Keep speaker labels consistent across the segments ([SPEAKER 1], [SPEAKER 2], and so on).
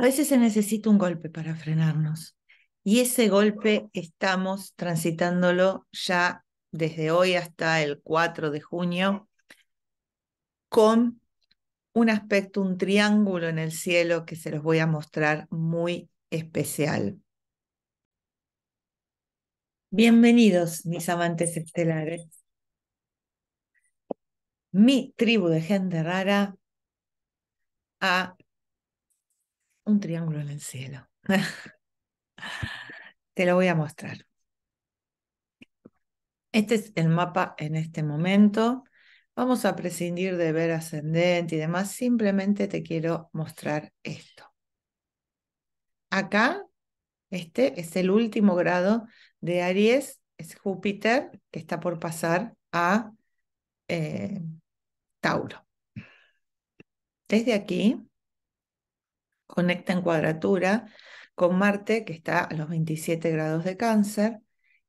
[SPEAKER 1] A veces se necesita un golpe para frenarnos. Y ese golpe estamos transitándolo ya desde hoy hasta el 4 de junio con un aspecto, un triángulo en el cielo que se los voy a mostrar muy especial. Bienvenidos, mis amantes estelares. Mi tribu de gente rara a un triángulo en el cielo. Te lo voy a mostrar. Este es el mapa en este momento. Vamos a prescindir de ver ascendente y demás. Simplemente te quiero mostrar esto. Acá, este es el último grado de Aries, es Júpiter, que está por pasar a eh, Tauro. Desde aquí, conecta en cuadratura con Marte, que está a los 27 grados de cáncer,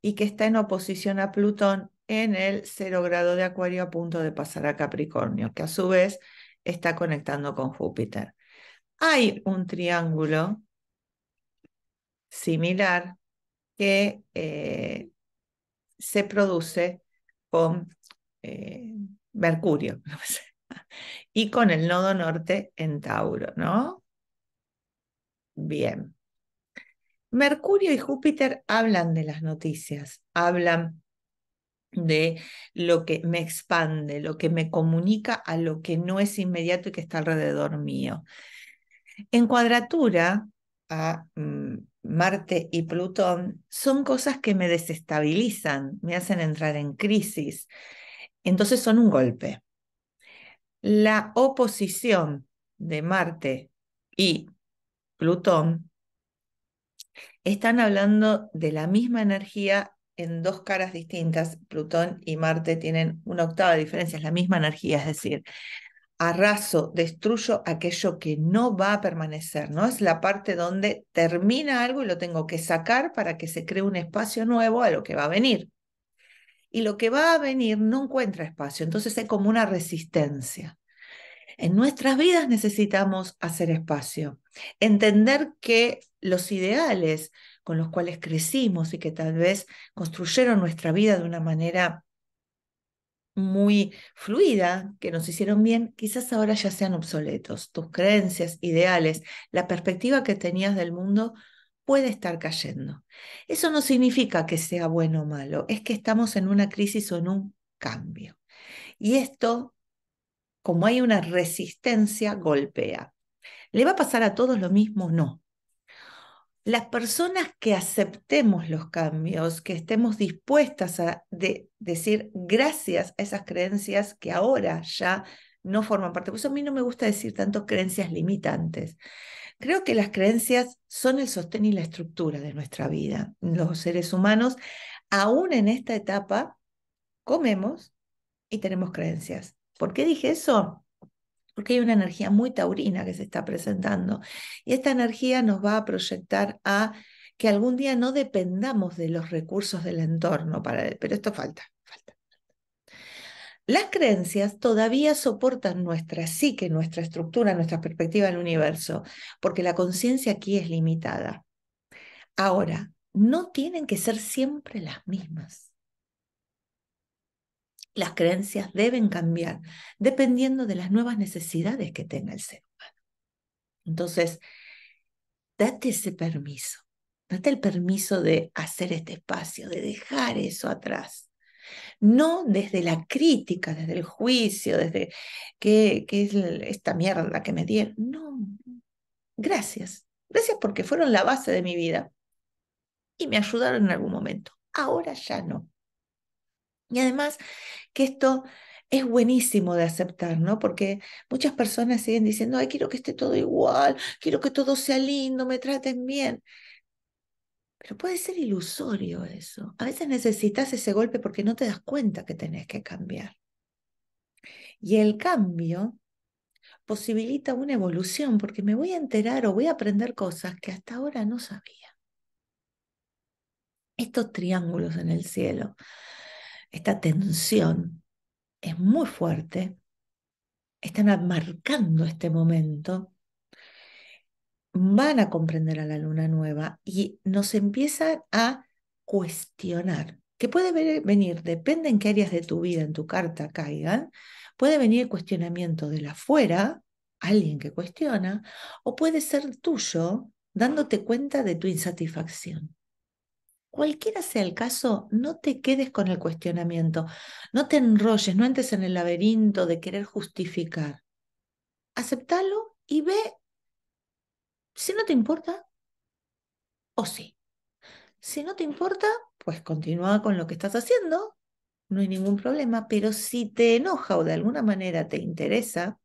[SPEAKER 1] y que está en oposición a Plutón en el 0 grado de Acuario a punto de pasar a Capricornio, que a su vez está conectando con Júpiter. Hay un triángulo similar que eh, se produce con eh, Mercurio y con el nodo norte en Tauro, ¿no? Bien. Mercurio y Júpiter hablan de las noticias, hablan de lo que me expande, lo que me comunica a lo que no es inmediato y que está alrededor mío. En cuadratura a mm, Marte y Plutón son cosas que me desestabilizan, me hacen entrar en crisis. Entonces son un golpe. La oposición de Marte y Plutón, están hablando de la misma energía en dos caras distintas. Plutón y Marte tienen una octava diferencia, es la misma energía, es decir, arraso, destruyo aquello que no va a permanecer, ¿no? Es la parte donde termina algo y lo tengo que sacar para que se cree un espacio nuevo a lo que va a venir. Y lo que va a venir no encuentra espacio, entonces hay como una resistencia. En nuestras vidas necesitamos hacer espacio, entender que los ideales con los cuales crecimos y que tal vez construyeron nuestra vida de una manera muy fluida, que nos hicieron bien, quizás ahora ya sean obsoletos. Tus creencias, ideales, la perspectiva que tenías del mundo puede estar cayendo. Eso no significa que sea bueno o malo, es que estamos en una crisis o en un cambio. Y esto como hay una resistencia, golpea. ¿Le va a pasar a todos lo mismo? No. Las personas que aceptemos los cambios, que estemos dispuestas a decir gracias a esas creencias que ahora ya no forman parte, por eso a mí no me gusta decir tanto creencias limitantes. Creo que las creencias son el sostén y la estructura de nuestra vida. Los seres humanos, aún en esta etapa, comemos y tenemos creencias. ¿Por qué dije eso? Porque hay una energía muy taurina que se está presentando y esta energía nos va a proyectar a que algún día no dependamos de los recursos del entorno, para pero esto falta, falta. Las creencias todavía soportan nuestra psique, nuestra estructura, nuestra perspectiva del universo, porque la conciencia aquí es limitada. Ahora, no tienen que ser siempre las mismas. Las creencias deben cambiar dependiendo de las nuevas necesidades que tenga el ser humano. Entonces, date ese permiso, date el permiso de hacer este espacio, de dejar eso atrás. No desde la crítica, desde el juicio, desde qué, es esta mierda que me dieron. No, gracias. Gracias porque fueron la base de mi vida y me ayudaron en algún momento. Ahora ya no. Y además que esto es buenísimo de aceptar, ¿no? Porque muchas personas siguen diciendo, ay, quiero que esté todo igual, quiero que todo sea lindo, me traten bien. Pero puede ser ilusorio eso. A veces necesitas ese golpe porque no te das cuenta que tenés que cambiar. Y el cambio posibilita una evolución porque me voy a enterar o voy a aprender cosas que hasta ahora no sabía. Estos triángulos en el cielo esta tensión es muy fuerte, están marcando este momento, van a comprender a la luna nueva y nos empiezan a cuestionar, que puede venir, depende en qué áreas de tu vida, en tu carta caigan, puede venir cuestionamiento de la afuera, alguien que cuestiona, o puede ser tuyo dándote cuenta de tu insatisfacción. Cualquiera sea el caso, no te quedes con el cuestionamiento, no te enrolles, no entres en el laberinto de querer justificar. Aceptalo y ve si no te importa o sí. Si no te importa, pues continúa con lo que estás haciendo, no hay ningún problema, pero si te enoja o de alguna manera te interesa,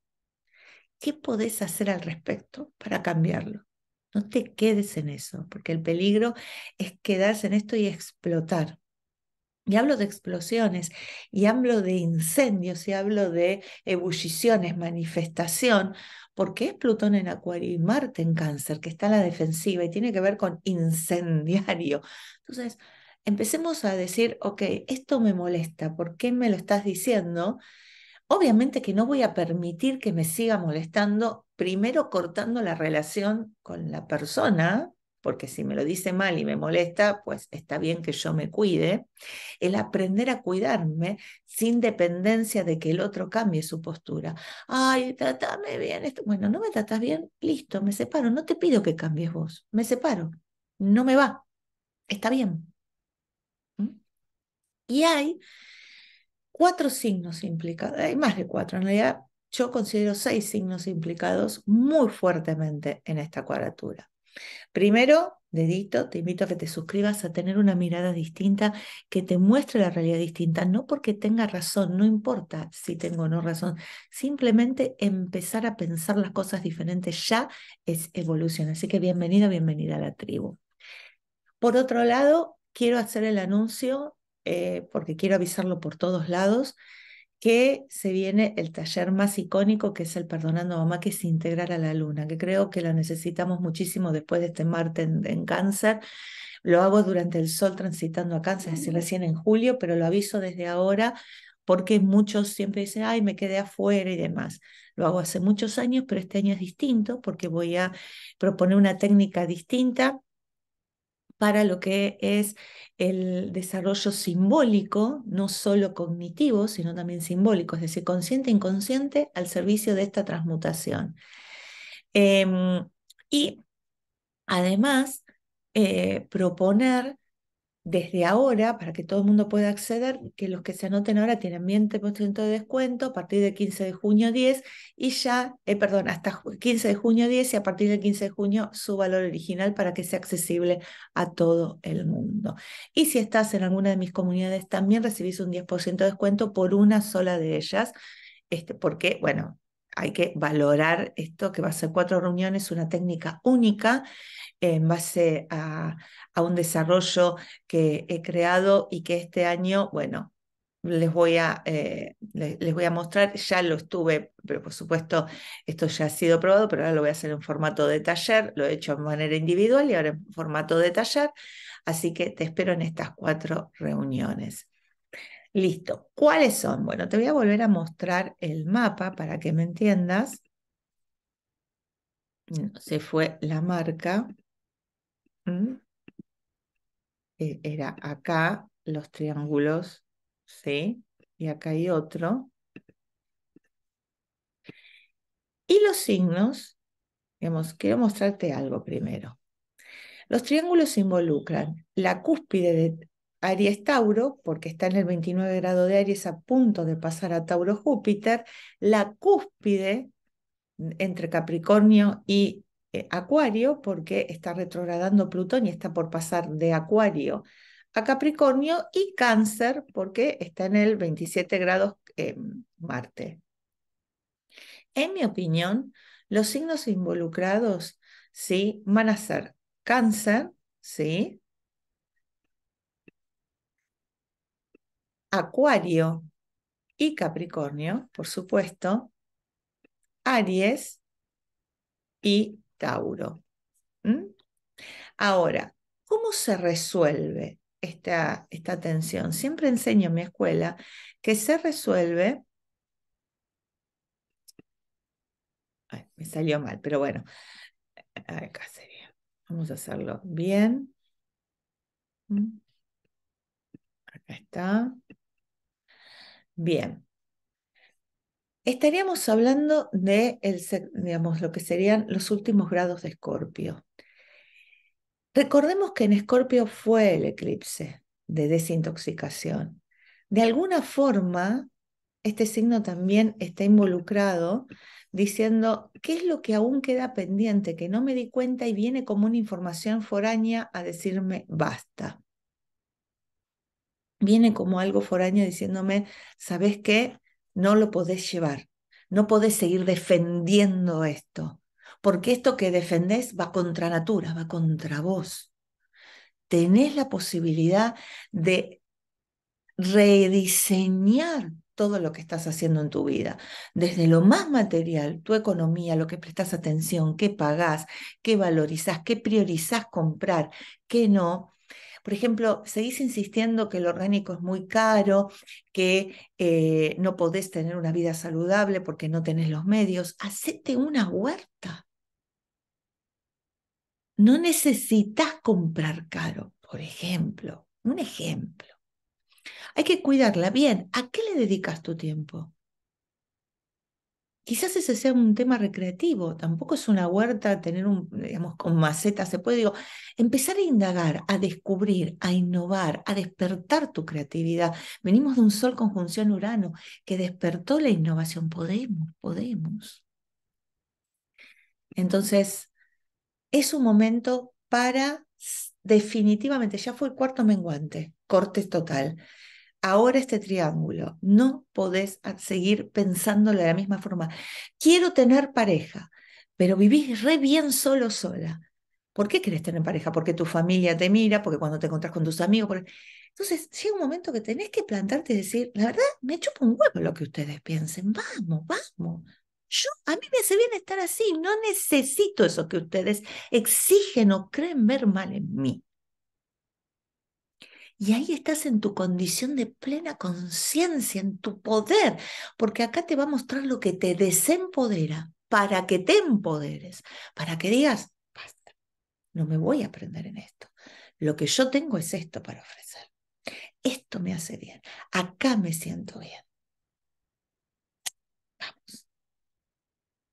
[SPEAKER 1] ¿qué podés hacer al respecto para cambiarlo? No te quedes en eso, porque el peligro es quedarse en esto y explotar. Y hablo de explosiones, y hablo de incendios, y hablo de ebulliciones, manifestación, porque es Plutón en Acuario y Marte en Cáncer, que está en la defensiva y tiene que ver con incendiario. Entonces, empecemos a decir, ok, esto me molesta, ¿por qué me lo estás diciendo? Obviamente que no voy a permitir que me siga molestando primero cortando la relación con la persona, porque si me lo dice mal y me molesta, pues está bien que yo me cuide, el aprender a cuidarme sin dependencia de que el otro cambie su postura. Ay, tratame bien, esto. bueno, no me tratas bien, listo, me separo, no te pido que cambies vos, me separo, no me va, está bien. ¿Mm? Y hay cuatro signos implicados, hay más de cuatro, en realidad yo considero seis signos implicados muy fuertemente en esta cuadratura. Primero, dedito, te invito a que te suscribas a tener una mirada distinta, que te muestre la realidad distinta, no porque tenga razón, no importa si tengo o no razón, simplemente empezar a pensar las cosas diferentes ya es evolución. Así que bienvenido, bienvenida a la tribu. Por otro lado, quiero hacer el anuncio, eh, porque quiero avisarlo por todos lados, que se viene el taller más icónico, que es el Perdonando a Mamá, que es integrar a la luna, que creo que lo necesitamos muchísimo después de este martes en, en cáncer. Lo hago durante el sol transitando a cáncer, es decir, mm. recién en julio, pero lo aviso desde ahora porque muchos siempre dicen, ay, me quedé afuera y demás. Lo hago hace muchos años, pero este año es distinto porque voy a proponer una técnica distinta para lo que es el desarrollo simbólico, no solo cognitivo, sino también simbólico, es decir, consciente e inconsciente al servicio de esta transmutación. Em, y además, eh, proponer desde ahora, para que todo el mundo pueda acceder, que los que se anoten ahora tienen 20% de descuento a partir del 15 de junio 10 y ya, eh, perdón, hasta 15 de junio 10 y a partir del 15 de junio su valor original para que sea accesible a todo el mundo. Y si estás en alguna de mis comunidades, también recibís un 10% de descuento por una sola de ellas, este, porque, bueno, hay que valorar esto, que va a ser cuatro reuniones, una técnica única en base a, un desarrollo que he creado y que este año, bueno, les voy a, eh, les, voy a mostrar, ya lo estuve, pero por supuesto esto ya ha sido probado, pero ahora lo voy a hacer en formato de taller, lo he hecho de manera individual y ahora en formato de taller, así que te espero en estas cuatro reuniones. Listo. ¿Cuáles son? Bueno, te voy a volver a mostrar el mapa para que me entiendas. Mm, se fue la marca. Mm. E, era acá los triángulos, ¿sí? Y acá hay otro. Y los signos, quiero mostrarte algo primero. Los triángulos involucran la cúspide de Aries Tauro, porque está en el 29 grado de Aries a punto de pasar a Tauro Júpiter, la cúspide entre Capricornio y eh, Acuario, porque está retrogradando Plutón y está por pasar de Acuario a Capricornio, y Cáncer, porque está en el 27 grados eh, Marte. En mi opinión, los signos involucrados ¿sí? van a ser Cáncer, ¿sí? Acuario y Capricornio, por supuesto, Aries y Tauro. Ahora, ¿cómo se resuelve esta, esta tensión? Siempre enseño en mi escuela que se resuelve me salió mal, pero bueno, acá sería. Vamos a hacerlo bien. Acá está. Bien. Estaríamos hablando de el, digamos, lo que serían los últimos grados de Escorpio. Recordemos que en Escorpio fue el eclipse de desintoxicación. De alguna forma, este signo también está involucrado diciendo qué es lo que aún queda pendiente, que no me di cuenta y viene como una información foránea a decirme basta viene como algo foraño diciéndome, ¿sabes qué? No lo podés llevar, no podés seguir defendiendo esto, porque esto que defendés va contra natura, va contra vos. Tenés la posibilidad de rediseñar todo lo que estás haciendo en tu vida, desde lo más material, tu economía, lo que prestas atención, qué pagás, qué valorizás, qué priorizás comprar, qué no, por ejemplo, seguís insistiendo que lo orgánico es muy caro, que eh, no podés tener una vida saludable porque no tenés los medios. Hacete una huerta. No necesitas comprar caro, por ejemplo. Un ejemplo. Hay que cuidarla bien. ¿A qué le dedicas tu tiempo? quizás ese sea un tema recreativo, tampoco es una huerta tener un, digamos, con macetas, se puede, digo, empezar a indagar, a descubrir, a innovar, a despertar tu creatividad. Venimos de un sol conjunción Urano que despertó la innovación, podemos, podemos. Entonces, es un momento para definitivamente, ya fue el cuarto menguante, cortes total ahora este triángulo. No podés seguir pensándolo de la misma forma. Quiero tener pareja, pero vivís re bien solo, sola. ¿Por qué querés tener pareja? Porque tu familia te mira, porque cuando te encontrás con tus amigos. Entonces llega un momento que tenés que plantarte y decir, la verdad, me chupa un huevo lo que ustedes piensen. Vamos, vamos. Yo, a mí me hace bien estar así, no necesito eso que ustedes exigen o creen ver mal en mí. Y ahí estás en tu condición de plena conciencia, en tu poder, porque acá te va a mostrar lo que te desempodera para que te empoderes, para que digas, basta, no me voy a aprender en esto. Lo que yo tengo es esto para ofrecer. Esto me hace bien. Acá me siento bien. Vamos.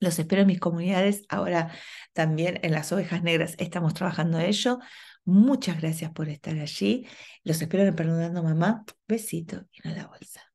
[SPEAKER 1] Los espero en mis comunidades. Ahora también en las ovejas negras estamos trabajando ello. Muchas gracias por estar allí. Los espero en Perdonando Mamá. Besito y nada la bolsa.